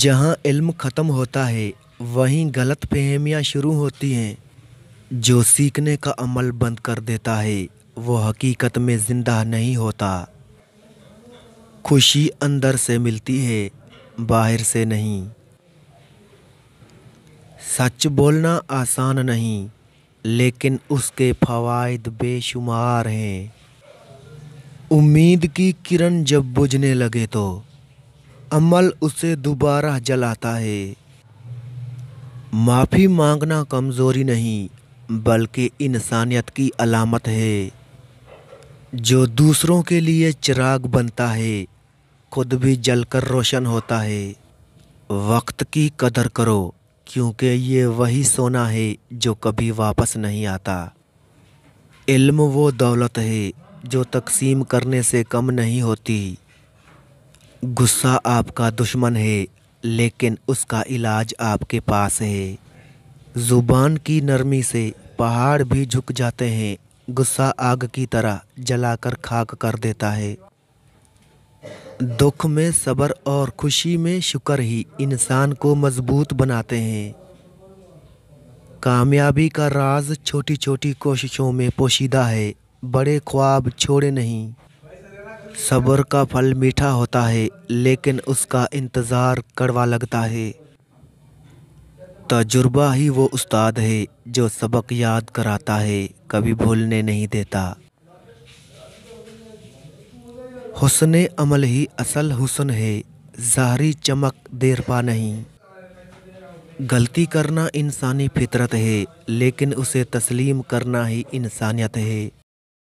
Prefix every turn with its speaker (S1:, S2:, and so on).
S1: जहाँ इल्म ख़त्म होता है वहीं गलत फहमियाँ शुरू होती हैं जो सीखने का अमल बंद कर देता है वो हकीकत में ज़िंदा नहीं होता खुशी अंदर से मिलती है बाहर से नहीं सच बोलना आसान नहीं लेकिन उसके फवाद बेशुमार हैं उम्मीद की किरण जब बुझने लगे तो अमल उसे दोबारा जलाता है माफ़ी मांगना कमज़ोरी नहीं बल्कि इंसानियत की अलामत है जो दूसरों के लिए चिराग बनता है खुद भी जलकर रोशन होता है वक्त की कदर करो क्योंकि ये वही सोना है जो कभी वापस नहीं आता इल्म वो दौलत है जो तकसीम करने से कम नहीं होती गुस्सा आपका दुश्मन है लेकिन उसका इलाज आपके पास है ज़ुबान की नरमी से पहाड़ भी झुक जाते हैं गुस्सा आग की तरह जलाकर खाक कर देता है दुख में सब्र और खुशी में शुक्र ही इंसान को मजबूत बनाते हैं कामयाबी का राज छोटी छोटी कोशिशों में पोशीदा है बड़े ख्वाब छोड़े नहीं सब्र का फल मीठा होता है लेकिन उसका इंतज़ार कड़वा लगता है तजुर्बा ही वो उस्ताद है जो सबक याद कराता है कभी भूलने नहीं देता हुसन अमल ही असल हुसन है ज़ाहरी चमक देरपा नहीं गलती करना इंसानी फितरत है लेकिन उसे तस्लीम करना ही इंसानियत है